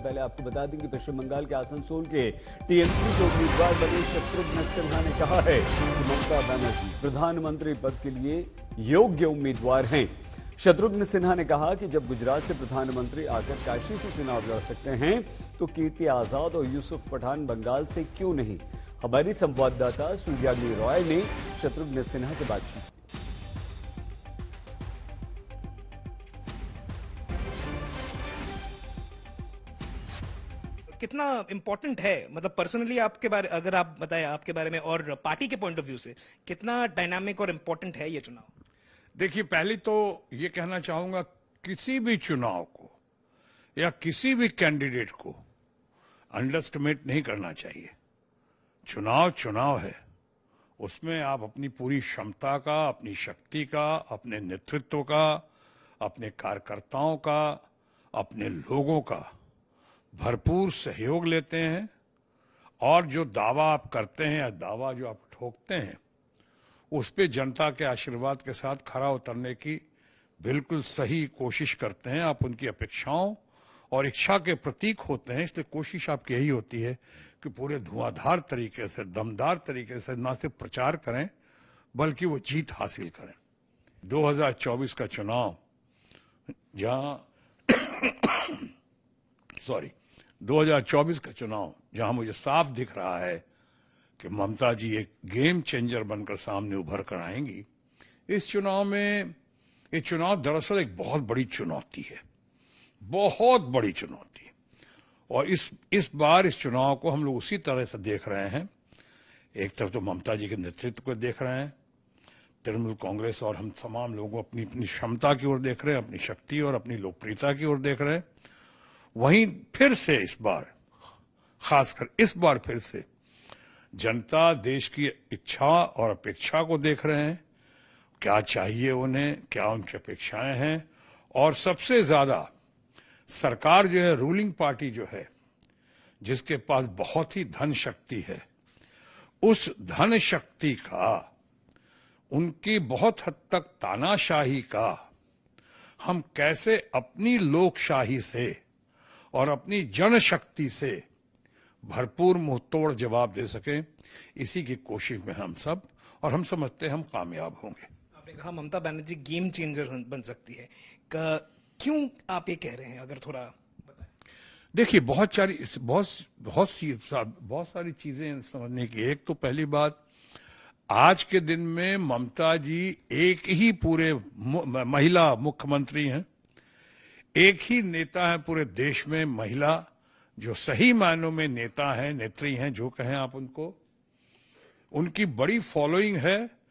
पहले आपको बता दें कि पश्चिम बंगाल के आसनसोल के टीएमसी के उम्मीदवार बने शत्रुघ्न सिन्हा ने कहा है कि ममता बनर्जी प्रधानमंत्री पद के लिए योग्य उम्मीदवार हैं शत्रुघ्न सिन्हा ने कहा कि जब गुजरात से प्रधानमंत्री आकर काशी से चुनाव लड़ सकते हैं तो कीर्ति आजाद और यूसुफ पठान बंगाल से क्यों नहीं हमारी संवाददाता सूर्यागी रॉय ने शत्रुघ्न सिन्हा से बातचीत की कितना इंपॉर्टेंट है मतलब पर्सनली आपके बारे अगर आप बताए आपके बारे में और पार्टी के पॉइंट ऑफ व्यू से कितना डायनामिक और इम्पोर्टेंट है ये चुनाव देखिए पहले तो ये कहना चाहूंगा किसी भी चुनाव को या किसी भी कैंडिडेट को अंडरस्टिमेट नहीं करना चाहिए चुनाव चुनाव है उसमें आप अपनी पूरी क्षमता का अपनी शक्ति का अपने नेतृत्व का अपने कार्यकर्ताओं का अपने लोगों का भरपूर सहयोग लेते हैं और जो दावा आप करते हैं या दावा जो आप ठोकते हैं उस पर जनता के आशीर्वाद के साथ खरा उतरने की बिल्कुल सही कोशिश करते हैं आप उनकी अपेक्षाओं और इच्छा के प्रतीक होते हैं इसलिए कोशिश आपकी यही होती है कि पूरे धुआंधार तरीके से दमदार तरीके से ना सिर्फ प्रचार करें बल्कि वो जीत हासिल करें 2024 का चुनाव जहां सॉरी 2024 का चुनाव जहां मुझे साफ दिख रहा है कि ममता जी एक गेम चेंजर बनकर सामने उभर कर आएंगी इस चुनाव में ये चुनाव दरअसल एक बहुत बड़ी चुनौती है बहुत बड़ी चुनौती और इस इस बार इस चुनाव को हम लोग उसी तरह से देख रहे हैं एक तरफ तो ममता जी के नेतृत्व को देख रहे हैं तृणमूल कांग्रेस और हम तमाम लोगों अपनी अपनी क्षमता की ओर देख रहे हैं अपनी शक्ति और अपनी लोकप्रियता की ओर देख रहे हैं वहीं फिर से इस बार खासकर इस बार फिर से जनता देश की इच्छा और अपेक्षा को देख रहे हैं क्या चाहिए उन्हें क्या उनकी अपेक्षाएं हैं और सबसे ज्यादा सरकार जो है रूलिंग पार्टी जो है जिसके पास बहुत ही धन शक्ति है उस धन शक्ति का उनकी बहुत हद तक तानाशाही का हम कैसे अपनी लोकशाही से और अपनी जनशक्ति से भरपूर तोड़ जवाब दे सके इसी की कोशिश में हम सब और हम समझते हैं हम कामयाब होंगे आपने कहा ममता बनर्जी गेम चेंजर बन सकती है क्यों आप ये कह रहे हैं अगर थोड़ा देखिए बहुत सारी बहुत बहुत सी बहुत सारी चीजें समझने की एक तो पहली बात आज के दिन में ममता जी एक ही पूरे महिला मुख्यमंत्री हैं एक ही नेता है पूरे देश में महिला जो सही मायनों में नेता है नेत्री हैं जो कहें आप उनको उनकी बड़ी फॉलोइंग है